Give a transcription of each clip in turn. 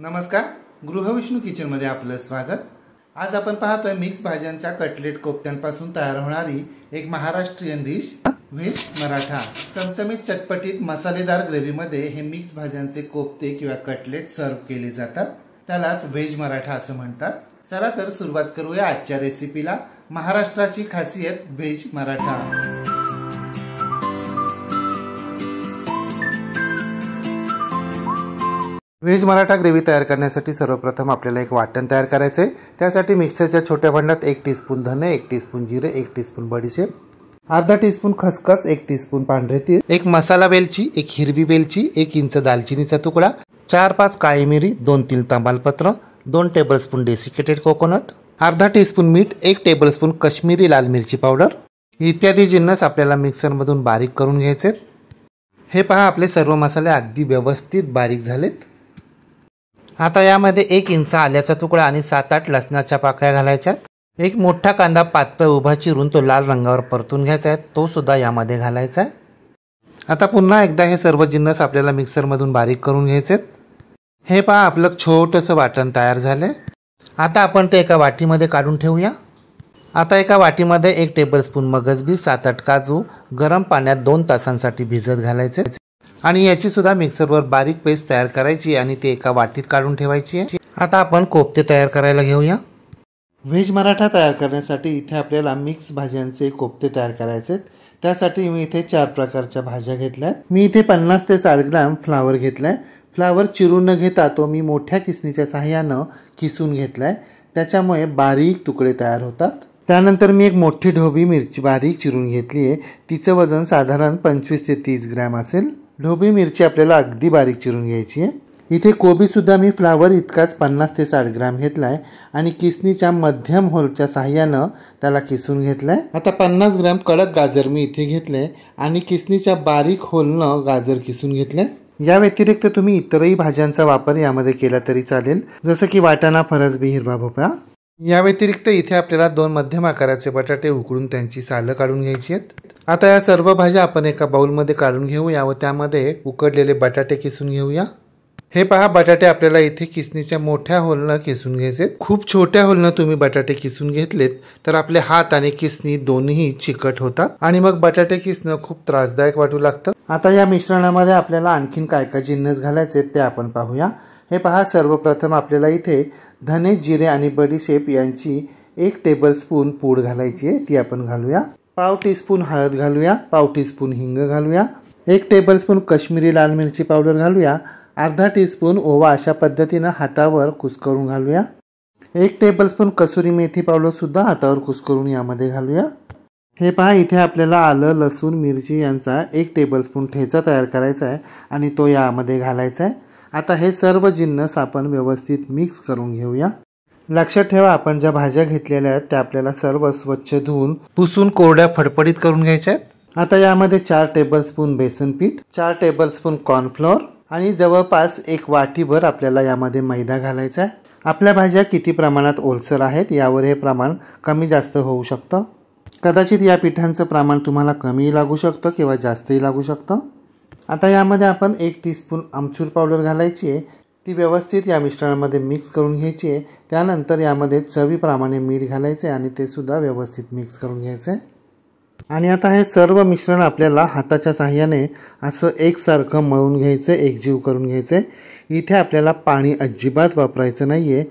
नमस्कार गृहविष्णू किचनमध्ये आपलं स्वागत आज आपण पाहतोय मिक्स भाज्यांच्या कटलेट कोपत्यांपासून तयार होणारी एक महाराष्ट्रीयन डिश व्हेज मराठा चमचमीत चटपटीत मसालेदार मध्ये हे मिक्स भाज्यांचे कोफ्ते किंवा कटलेट सर्व्ह केले जातात त्यालाच व्हेज मराठा असं म्हणतात चला तर सुरुवात करूया आजच्या रेसिपीला महाराष्ट्राची खासियत veg Maratha veg Maratha gravy तयार करण्यासाठी सर्वप्रथम आपल्याला एक वाटण तयार करायचं आहे त्यासाठी मिक्सरच्या छोट्या भांड्यात एक टीस्पून धने एक टीस्पून जिरे एक टीस्पून बडीशेप अर्धा टीस्पून खसखस एक टीस्पून पांढरे तीळ एक मसाला वेलची एक हिरवी वेलची एक इंच दालचिनीचा तुकडा चार पाच काळी मिरी दोन तीन तांबालपत्र दोन टेबलस्पून डेसिकेटेड कोकोनट अर्धा टीस्पून मीठ एक टेबलस्पून कश्मीरी लाल मिरची पावडर इत्यादी जिन्नस आपल्याला मिक्सरमधून बारीक करून घ्यायचे हे पहा आपले सर्व मसाले अगदी व्यवस्थित बारीक झालेत आता यामध्ये एक इंच आल्याचा तुकडा आणि सात आठ लसणाच्या पाकळ्या घालायच्यात एक मोठा कांदा पातळ उभा चिरून तो लाल रंगावर परतून घ्यायचा आहे तो सुद्धा यामध्ये घालायचा आहे आता पुन्हा एकदा हे सर्व जिन्नस आपल्याला मिक्सरमधून बारीक करून घ्यायचे हे पहा आपलं छोटंसं वाटण तयार झालं आता आपण ते एका वाटीमध्ये काढून ठेवूया आता एका वाटीमध्ये एक टेबलस्पून मगजबी सात आठ काजू गरम पाण्यात दोन तासांसाठी भिजत घालायचे आणि याचीसुद्धा मिक्सरवर बारीक पेस्ट तयार करायची आणि ती एका वाटीत काढून ठेवायची आहे आता आपण कोफ्ते तयार करायला घेऊया व्हेज मराठा तयार करण्यासाठी इथे आपल्याला मिक्स भाज्यांचे कोफ्ते तयार करायचे आहेत त्यासाठी मी इथे चार प्रकारच्या भाज्या घेतल्या मी इथे पन्नास ते साठ ग्रॅम फ्लावर घेतलाय फ्लावर चिरून न घेता तो मी मोठ्या किसणीच्या सहाय्यानं किसून घेतलाय त्याच्यामुळे बारीक तुकडे तयार होतात त्यानंतर मी एक मोठी ढोबी मिरची बारीक चिरून घेतली आहे तिचं वजन साधारण पंचवीस ते तीस ग्रॅम असेल ढोबी मिरची आपल्याला अगदी बारीक चिरून घ्यायची आहे इथे कोबीसुद्धा मी फ्लावर इतकाच पन्नास ते साठ ग्राम घेतला आहे आणि किसनीच्या मध्यम होलच्या साह्यानं त्याला किसून घेतलं आता पन्नास ग्रॅम कडक गाजर मी इथे घेतले आणि किसनीच्या बारीक होलनं गाजर किसून घेतलं या व्यतिरिक्त तुम्ही इतरही भाज्यांचा वापर यामध्ये केला तरी चालेल जसं की वाटाणा फरसबी हिरवा भोपळा या व्यतिरिक्त इथे आपल्याला दोन मध्यम आकाराचे बटाटे उकडून त्यांची सालं काढून घ्यायची आहेत आता या सर्व भाज्या आपण एका बाउलमध्ये काढून घेऊया व त्यामध्ये उकडलेले बटाटे किसून घेऊया हे पहा बटाटे आपल्याला इथे किसणीच्या मोठ्या होलनं किसून घ्यायचे खूप छोट्या होलनं तुम्ही बटाटे किसून घेतलेत तर आपले हात आणि किसणी दोन्ही चिकट होतात आणि मग बटाटे किसणं खूप त्रासदायक वाटू लागतं आता या मिश्रणामध्ये आपल्याला आणखीन काय काय जिन्नस घालायचे ते आपण पाहूया हे पहा सर्वप्रथम आपल्याला इथे धने जिरे आणि बडीशेप यांची एक टेबलस्पून पूड घालायची आहे ती आपण घालूया पाव टीस्पून हळद घालूया पाव टीस्पून हिंग घालूया एक टेबलस्पून कश्मीरी लाल मिरची पावडर घालूया अर्धा टीस्पून ओवा अशा पद्धतीनं हातावर कुसकरून घालूया एक टेबलस्पून कसुरी मेथी पावडरसुद्धा हातावर कुसकरून यामध्ये घालूया हे पहा इथे आपल्याला आलं लसूण मिरची यांचा एक टेबलस्पून ठेचा तयार करायचा आहे आणि तो यामध्ये घालायचा आहे आता हे सर्व जिन्नस आपण व्यवस्थित मिक्स करून घेऊया लक्षात ठेवा आपण ज्या भाज्या घेतलेल्या आहेत त्या आपल्याला सर्व स्वच्छ धुवून पुसून कोरड्या फडफडीत करून घ्यायच्या आहेत आता यामध्ये चार टेबलस्पून बेसन पीठ चार टेबलस्पून कॉर्नफ्लोअर आणि जवळपास एक वाटीभर आपल्याला यामध्ये मैदा घालायचा आहे आपल्या भाज्या किती प्रमाणात ओलसर आहेत यावर हे प्रमाण कमी जास्त होऊ शकतं कदाचित या पिठांचं प्रमाण तुम्हाला कमीही लागू शकतं किंवा जास्तही लागू शकतं आता यामध्ये आपण एक टीस्पून आमचूर पावडर घालायची आहे ती व्यवस्थित या मिश्रणामध्ये मिक्स करून घ्यायची आहे त्यानंतर यामध्ये चवीप्रमाणे मीठ घालायचे आणि ते सुद्धा व्यवस्थित मिक्स करून घ्यायचे आणि आता हे सर्व मिश्रण आपल्याला हाताच्या साह्याने असं एकसारखं मळून घ्यायचं एकजीव करून घ्यायचं आहे इथे आपल्याला पाणी अजिबात वापरायचं नाही आहे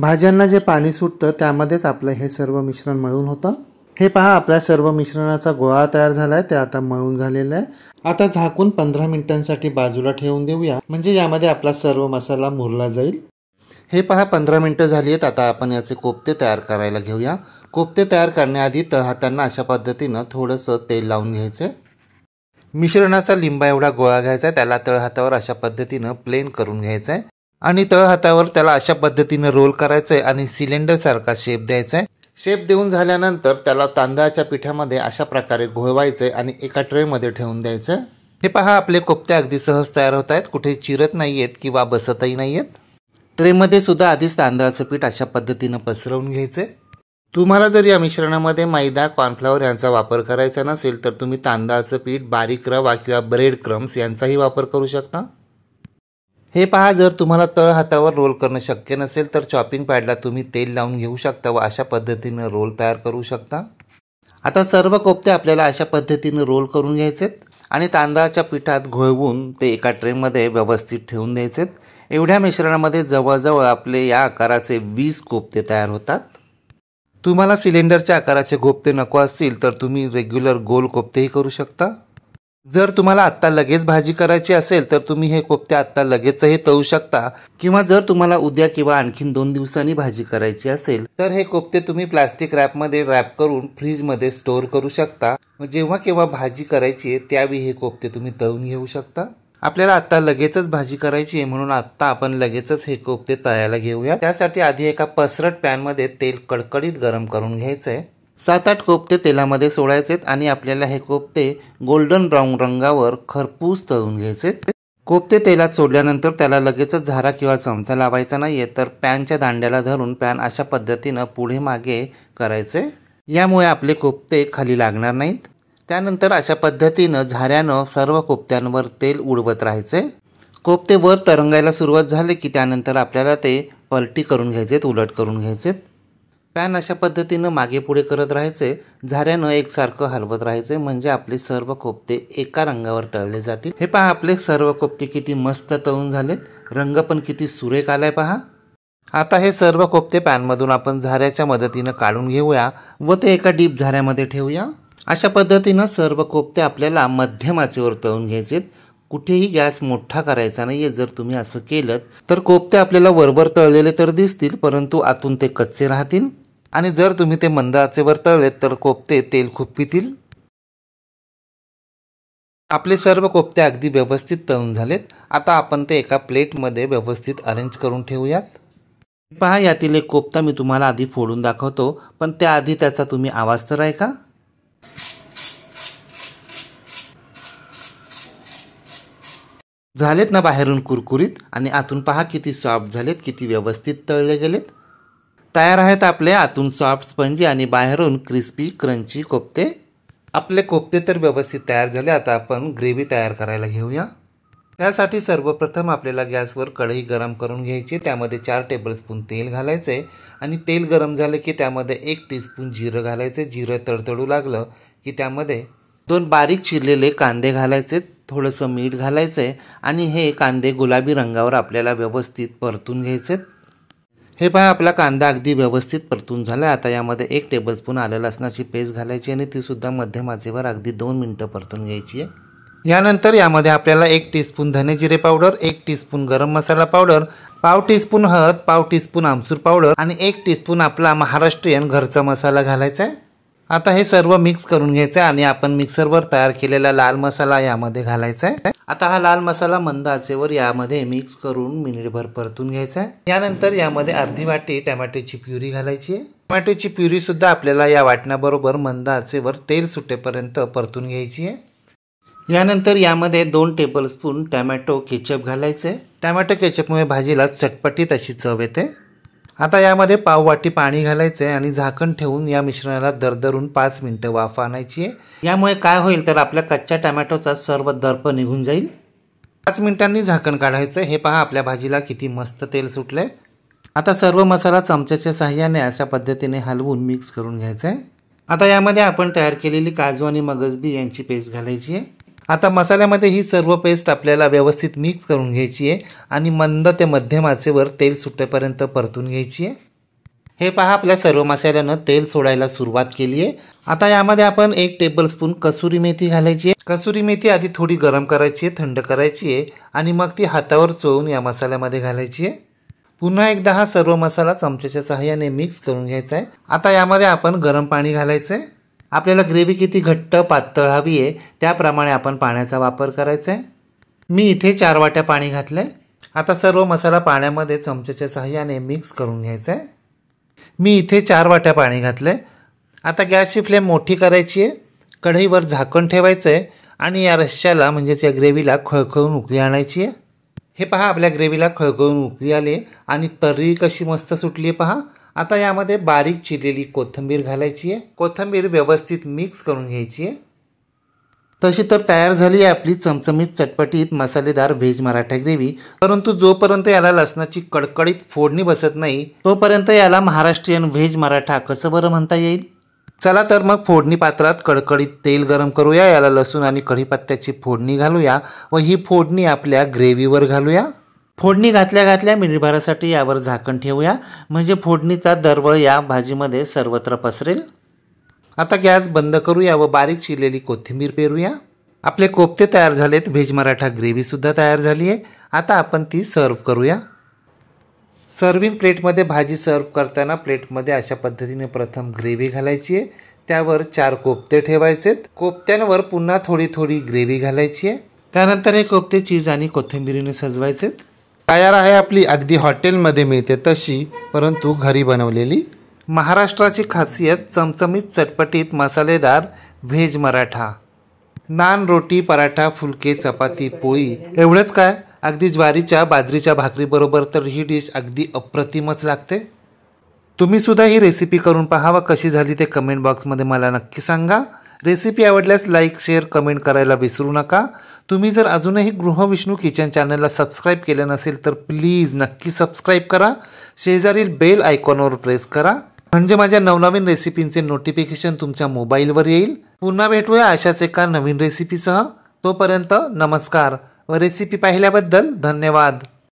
भाज्यांना जे पाणी सुटतं त्यामध्येच आपलं हे सर्व मिश्रण मळून होतं हे पहा आपल्या सर्व मिश्रणाचा गोळा तयार झालाय ते आता मळून झालेलं आहे आता झाकून पंधरा मिनिटांसाठी बाजूला ठेवून देऊया म्हणजे यामध्ये आपला सर्व मसाला मुरला जाईल हे पहा पंधरा मिनटं झाली आहेत आता आपण याचे कोफ्ते तयार करायला घेऊया कोफ्ते तयार करण्याआधी तर हातांना अशा पद्धतीनं थोडंसं तेल लावून घ्यायचं मिश्रणाचा लिंबा एवढा गोळा घ्यायचा आहे त्याला तळहातावर अशा पद्धतीनं प्लेन करून घ्यायचा आहे आणि तळहातावर त्याला अशा पद्धतीनं रोल करायचं आहे आणि सिलेंडरसारखा शेप द्यायचा आहे शेप देऊन झाल्यानंतर त्याला तांदळाच्या पिठामध्ये अशा प्रकारे घोळवायचे आणि एका ट्रेमध्ये ठेवून द्यायचं हे पहा आपले कोफ्ते अगदी सहज तयार होत आहेत कुठे चिरत नाही आहेत किंवा बसतही नाही आहेत ट्रेमध्ये सुद्धा आधीच तांदळाचं पीठ अशा पद्धतीनं पसरवून घ्यायचे तुम्हाला जर या मिश्रणामध्ये मैदा कॉर्नफ्लावर यांचा वापर करायचा नसेल तर तुम्ही तांदळाचं पीठ बारीक रवा किंवा ब्रेड क्रम्स यांचाही वापर करू शकता हे पहा जर तुम्हाला तळ हातावर रोल करणं शक्य नसेल तर चॉपिंग पॅडला तुम्ही तेल लावून घेऊ शकता व अशा पद्धतीनं रोल तयार करू शकता आता सर्व कोफ्ते आपल्याला अशा पद्धतीनं रोल करून घ्यायचेत आणि तांदळाच्या पिठात घोळवून ते एका ट्रेमध्ये व्यवस्थित ठेवून द्यायचेत एवढ्या मिश्रणामध्ये जवळजवळ आपले या आकाराचे वीस कोफ्ते तयार होतात तुम्हाला सिलेंडरच्या आकाराचे कोफ्ते नको असतील तर तुम्ही रेग्युलर गोल कोफ्तेही करू शकता जर तुम्हाला आत्ता लगेच भाजी करायची असेल तर तुम्ही हे कोफ्ते आत्ता लगेचही तळू शकता किंवा जर तुम्हाला उद्या किंवा आणखीन दोन दिवसांनी भाजी करायची असेल तर हे कोफ्ते तुम्ही प्लास्टिक रॅपमध्ये रॅप करून फ्रीजमध्ये स्टोअर करू शकता जेव्हा केव्हा भाजी करायची आहे त्यावेळी हे कोफ्ते तुम्ही तळून घेऊ शकता आपल्याला आत्ता लगेचच भाजी करायची आहे म्हणून आत्ता आपण लगेचच हे कोफ्ते तळायला घेऊया त्यासाठी आधी एका पसरट पॅनमध्ये तेल कडकडीत गरम करून घ्यायचं आहे सात आठ कोफ्ते तेलामध्ये सोडायचेत आणि आपल्याला हे कोफ्ते गोल्डन ब्राऊन रंगावर खरपूस तळून घ्यायचे कोफते तेलात सोडल्यानंतर त्याला लगेचच झारा किंवा चमचा लावायचा नाही आहे तर पॅनच्या दांड्याला धरून पॅन अशा पद्धतीनं पुढे मागे करायचे यामुळे आपले कोफ्ते खाली लागणार नाहीत त्यानंतर अशा पद्धतीनं झाऱ्यानं सर्व कोफ्त्यांवर तेल उडवत राहायचे कोफ्ते वर तरंगायला सुरुवात झाली की त्यानंतर आपल्याला ते पलटी करून घ्यायचेत उलट करून घ्यायचेत पॅन अशा पद्धतीनं मागे पुढे करत राहायचे झाऱ्यानं एकसारखं हलवत राहायचे म्हणजे आपले सर्व कोपते एका रंगावर तळले जातील हे पहा आपले सर्व कोपते किती मस्त तळून झालेत रंग पण किती सुरेख आलाय पहा आता हे सर्व कोपते पॅनमधून आपण झाऱ्याच्या मदतीनं काढून घेऊया व ते एका डीप झाऱ्यामध्ये ठेवूया अशा पद्धतीनं सर्व कोपते आपल्याला मध्यम आचेवर तळून घ्यायचे कुठेही गॅस मोठा करायचा आहे जर तुम्ही असं केलं तर कोपते आपल्याला वरवर तळलेले तर दिसतील परंतु आतून ते कच्चे राहतील आणि जर तुम्ही ते मंद आचेवर तळलेत तर कोफ्ते तेल खूप पितील आपले सर्व कोफ्ते अगदी व्यवस्थित तळून झालेत आता आपण ते एका प्लेटमध्ये व्यवस्थित अरेंज करून ठेवूयात पहा यातील एक कोफ्ता मी तुम्हाला आधी फोडून दाखवतो पण त्याआधी त्याचा तुम्ही आवाज तर आहे का झालेत ना बाहेरून कुरकुरीत आणि आतून पहा किती सॉफ्ट झालेत किती व्यवस्थित तळले गेलेत तयार आहेत आपले आतून सॉफ्ट स्पंजी आणि बाहेरून क्रिस्पी क्रंची कोफ्ते आपले कोफ्ते तर व्यवस्थित तयार झाले आता आपण ग्रेव्ही तयार करायला घेऊया त्यासाठी सर्वप्रथम आपल्याला गॅसवर कढई गरम करून घ्यायची त्यामध्ये चार टेबलस्पून तेल घालायचे आणि तेल गरम झालं की त्यामध्ये एक स्पून जिरं घालायचे जिरं तडतडू लागलं की त्यामध्ये दोन बारीक चिरलेले कांदे घालायचे थोडंसं मीठ घालायचे आणि हे कांदे गुलाबी रंगावर आपल्याला व्यवस्थित परतून घ्यायचे हे पहा आपला कांदा अगदी व्यवस्थित परतून झाला आता यामध्ये एक टेबलस्पून आलं लसणाची पेस्ट घालायची आणि तीसुद्धा मध्यम आचेवर अगदी दोन मिनटं परतून घ्यायची आहे यानंतर यामध्ये आपल्याला एक टीस्पून धने जिरे पावडर एक स्पून गरम मसाला पावडर पाव टीस्पून हळद पाव टीस्पून आमसूर पावडर आणि एक स्पून आपला महाराष्ट्रीयन घरचा मसाला घालायचा आहे आता हे सर्व मिक्स करून घ्यायचंय आणि आपण मिक्सरवर तयार केलेला लाल मसाला यामध्ये घालायचा आहे आता हा लाल मसाला मंद आचेवर यामध्ये मिक्स करून मिनिटभर परतून घ्यायचा आहे यानंतर यामध्ये अर्धी वाटी टमॅटोची प्युरी घालायची आहे टमॅटोची प्युरी सुद्धा आपल्याला या वाटण्याबरोबर मंद आचेवर तेल सुटेपर्यंत परतून घ्यायची आहे यानंतर यामध्ये दोन टेबलस्पून टमॅटो केचप घालायचे टमॅटो केचपमुळे भाजीला चटपटीत अशी चव येते आता यामध्ये पाववाटी पाणी घालायचं आहे आणि झाकण ठेवून या मिश्रणाला दरदरून पाच मिनटं वाफ आणायची आहे यामुळे काय होईल तर आपल्या कच्च्या टमॅटोचा सर्व दर्प निघून जाईल पाच मिनिटांनी झाकण काढायचं हे पहा आपल्या भाजीला किती मस्त तेल सुटलं आहे आता सर्व मसाला चमच्याच्या सहाय्याने अशा पद्धतीने हलवून मिक्स करून घ्यायचं आहे आता यामध्ये आपण तयार केलेली काजू आणि मगजबी यांची पेस्ट घालायची आहे आता मसाल्यामध्ये ही सर्व पेस्ट आपल्याला व्यवस्थित मिक्स करून घ्यायची आहे आणि मंद ते मध्यम आचेवर तेल सुटेपर्यंत परतून घ्यायची आहे हे पहा आपल्या सर्व मसाल्यानं तेल सोडायला सुरुवात केली आहे आता यामध्ये आपण एक टेबलस्पून कसुरी मेथी घालायची आहे कसुरी मेथी आधी थोडी गरम करायची आहे थंड करायची आहे आणि मग ती हातावर चोळून या मसाल्यामध्ये घालायची आहे पुन्हा एकदा हा सर्व मसाला चमच्याच्या सहाय्याने मिक्स करून घ्यायचा आहे आता यामध्ये आपण गरम पाणी घालायचं आहे आपल्याला ग्रेव्ही किती घट्ट पातळ हवी आहे त्याप्रमाणे आपण पाण्याचा वापर करायचा आहे मी इथे चार वाट्या पाणी घातलं आहे आता सर्व मसाला पाण्यामध्ये चमच्याच्या सहाय्याने मिक्स करून घ्यायचं आहे मी इथे चार वाट्या पाणी घातलं आहे आता गॅसची फ्लेम मोठी करायची आहे कढईवर झाकण ठेवायचं आहे आणि या रश्श्याला म्हणजेच या ग्रेव्हीला खळखळून उकळी आणायची आहे हे पहा आपल्या ग्रेव्हीला खळखळून उकळी आली आणि तर्री कशी मस्त सुटली आहे पहा आता यामध्ये बारीक चिरलेली कोथिंबीर घालायची आहे कोथिंबीर व्यवस्थित मिक्स करून घ्यायची आहे तशी तर तयार झाली आहे आपली चमचमीत चटपटीत मसालेदार व्हेज मराठा ग्रेव्ही परंतु जोपर्यंत याला लसणाची कडकडीत फोडणी बसत नाही तोपर्यंत याला महाराष्ट्रीयन व्हेज मराठा कसं बरं म्हणता येईल चला तर मग फोडणी पात्रात कडकडीत तेल गरम करूया याला लसूण आणि कढीपत्त्याची फोडणी घालूया व ही फोडणी आपल्या ग्रेव्हीवर घालूया फोडणी घातल्या घातल्या मिनिटभरासाठी यावर झाकण ठेवूया म्हणजे फोडणीचा दरवळ या भाजीमध्ये सर्वत्र पसरेल आता गॅस बंद करूया व बारीक चिरलेली कोथिंबीर पेरूया आपले कोफ्ते तयार झालेत व्हेज मराठा ग्रेव्हीसुद्धा तयार झाली आहे आता आपण ती सर्व करूया सर्विंग प्लेटमध्ये भाजी सर्व करताना प्लेटमध्ये अशा पद्धतीने प्रथम ग्रेव्ही घालायची आहे त्यावर चार कोफ्ते ठेवायचेत कोफ्त्यांवर पुन्हा थोडी थोडी ग्रेव्ही घालायची आहे त्यानंतर हे कोफ्ते चीज आणि कोथिंबिरीने सजवायचेत तयार आहे आपली अगदी हॉटेलमध्ये मिळते तशी परंतु घरी बनवलेली महाराष्ट्राची खासियत चमचमीत चटपटीत मसालेदार व्हेज मराठा नान रोटी पराठा फुलके चपाती पोळी एवढंच काय अगदी ज्वारीच्या बाजरीच्या भाकरीबरोबर तर ही डिश अगदी अप्रतिमच लागते तुम्हीसुद्धा ही रेसिपी करून पहावा कशी झाली ते कमेंट बॉक्समध्ये मला नक्की सांगा रेसिपी आवडल्यास लाईक शेअर कमेंट करायला विसरू नका तुम्ही जर अजूनही गृहविष्णू किचन चॅनलला सबस्क्राईब केलं नसेल तर प्लीज नक्की सबस्क्राईब करा शेजारील बेल आयकॉनवर प्रेस करा म्हणजे माझ्या नवनवीन रेसिपींचे नोटिफिकेशन तुमच्या मोबाईलवर येईल पुन्हा भेटूया अशाच एका नवीन रेसिपीसह तोपर्यंत नमस्कार व रेसिपी पाहिल्याबद्दल धन्यवाद